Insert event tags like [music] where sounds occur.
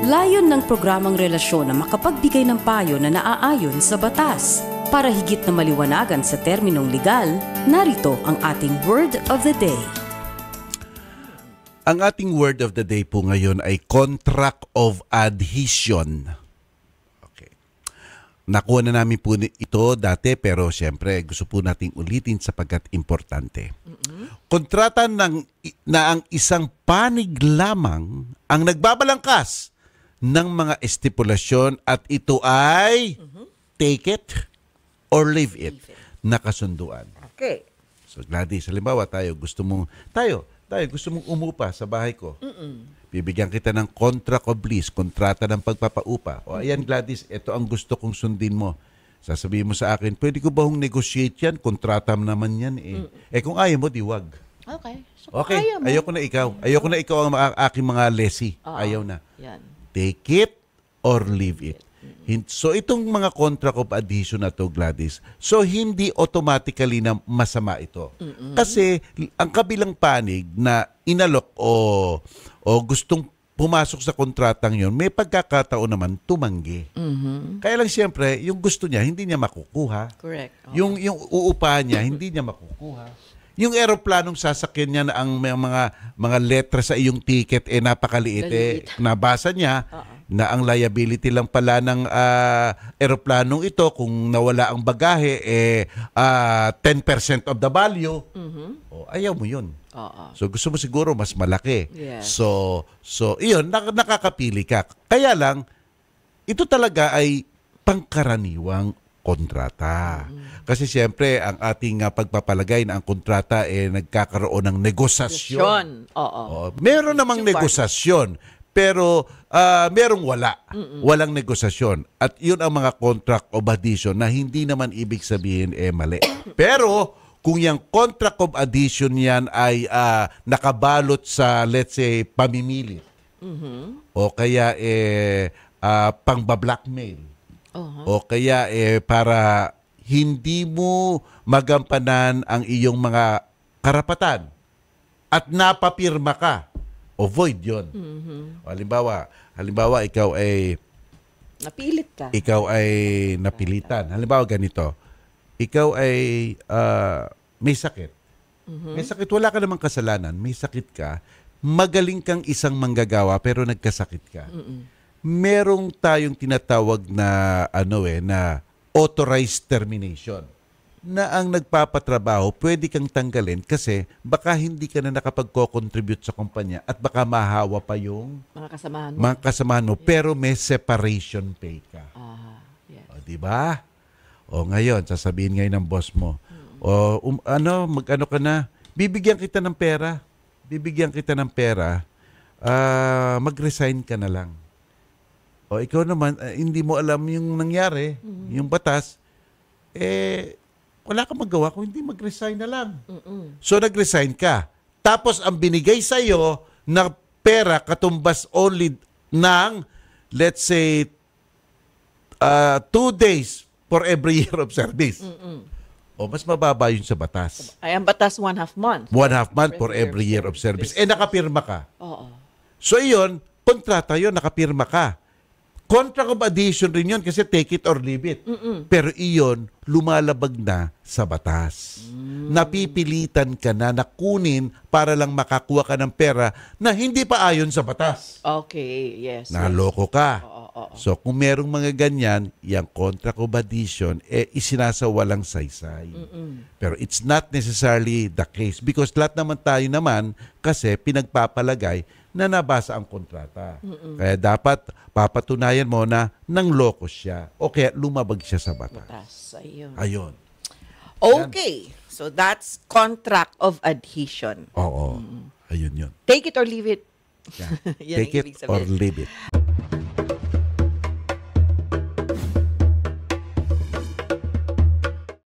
Layon ng programang relasyon na makapagbigay ng payo na naaayon sa batas. Para higit na maliwanagan sa terminong legal, narito ang ating Word of the Day. Ang ating Word of the Day po ngayon ay Contract of Adhesion. Okay. Nakuha na namin po ito dati pero siyempre gusto po nating ulitin sapagkat importante. Kontrata ng, na ang isang panig lamang ang nagbabalangkas ng mga estipulasyon at ito ay take it or leave it na kasunduan. Okay. So Gladys, halimbawa tayo gusto mong tayo, tayo gusto mong umupa sa bahay ko. Mm-mm. Bibigyan kita ng contract of lease, kontrata ng pagpapaupa. O ayan Gladys, ito ang gusto kong sundin mo. Sasabihin mo sa akin, pwede ko ba hong negotiate yan? Kontrata naman yan eh. Eh kung ayaw mo, di wag. Okay. So, Okay, ayaw mo. ayoko na ikaw. Ayaw ko na ikaw ang mga- aking mga lessee. Oo. Ayaw na. Yan take it or leave it. So itong mga contract of addition na to Gladys, so hindi automatically na masama ito. Kasi ang kabilang panig na inalok o o gustong pumasok sa kontratang yon, may pagkakataon naman tumanggi. Mm-hmm. Kaya lang siyempre, yung gusto niya hindi niya makukuha. Correct. Okay. Yung yung uupahan niya [laughs] hindi niya makukuha. Yung aeroplanong sasakyan niya na ang may mga mga letra sa iyong ticket eh napakaliit Laliit. eh. [laughs] Nabasa niya Uh-oh. na ang liability lang pala ng uh, aeroplanong ito kung nawala ang bagahe eh uh, ah, 10% of the value. Mm-hmm. Oh, ayaw mo 'yun. Oo. So gusto mo siguro mas malaki. Yes. So so iyon nak- nakakapili ka. Kaya lang ito talaga ay pangkaraniwang kontrata. Mm-hmm. Kasi siyempre, ang ating ah, pagpapalagay na ang kontrata eh nagkakaroon ng negosasyon. Oo. Oh, meron namang negosasyon, pero uh, merong wala. Walang negosasyon. At yun ang mga contract of addition na hindi naman ibig sabihin eh mali. [coughs] pero kung yung contract of addition yan ay uh, nakabalot sa let's say pamimili. Mm-hmm. O kaya eh uh, pang blackmail Uh-huh. O kaya eh, para hindi mo magampanan ang iyong mga karapatan at napapirma ka. avoid yon. Mm-hmm. Halimbawa, halimbawa ikaw ay napilit ka. Ikaw ay napilitan. Halimbawa ganito. Ikaw ay uh, may sakit. Mm-hmm. May sakit wala ka namang kasalanan, may sakit ka, magaling kang isang manggagawa pero nagkasakit ka. Mm-hmm merong tayong tinatawag na ano eh na authorized termination na ang nagpapatrabaho pwede kang tanggalin kasi baka hindi ka na nakapagko-contribute sa kumpanya at baka mahawa pa yung mga kasamahan mo. Mga kasamahan mo pero may separation pay ka. Ah, yes. di ba? O ngayon, sasabihin ngayon ng boss mo, o um, ano, mag-ano ka na, bibigyan kita ng pera. Bibigyan kita ng pera. Uh, mag-resign ka na lang o ikaw naman, uh, hindi mo alam yung nangyari, mm-hmm. yung batas, eh, wala kang magawa kung hindi mag-resign na lang. Mm-mm. So, nag-resign ka. Tapos, ang binigay sa'yo na pera katumbas only ng, let's say, uh, two days for every [laughs] year of service. Mm-mm. O, mas mababa yun sa batas. Ay, ang batas, one half month. One half month for every year of service. Eh, nakapirma ka. Oo. So, iyon, kontrata yun, nakapirma ka. Contract of adhesion rin yun kasi take it or leave it. Mm-mm. Pero iyon, lumalabag na sa batas. Mm. Napipilitan ka na na kunin para lang makakuha ka ng pera na hindi pa ayon sa batas. Okay, yes. Naloko ka. Yes. So kung merong mga ganyan, yung contract of adhesion, eh isinasawalang saysay. Mm-mm. Pero it's not necessarily the case because lahat naman tayo naman kasi pinagpapalagay na nabasa ang kontrata. Mm-mm. Kaya dapat papatunayan mo na nang loko siya o kaya lumabag siya sa batas. batas ayun. ayun. Okay. So that's contract of adhesion. Oo. Mm-mm. Ayun yun. Take it or leave it. Yeah. [laughs] Take it or leave it.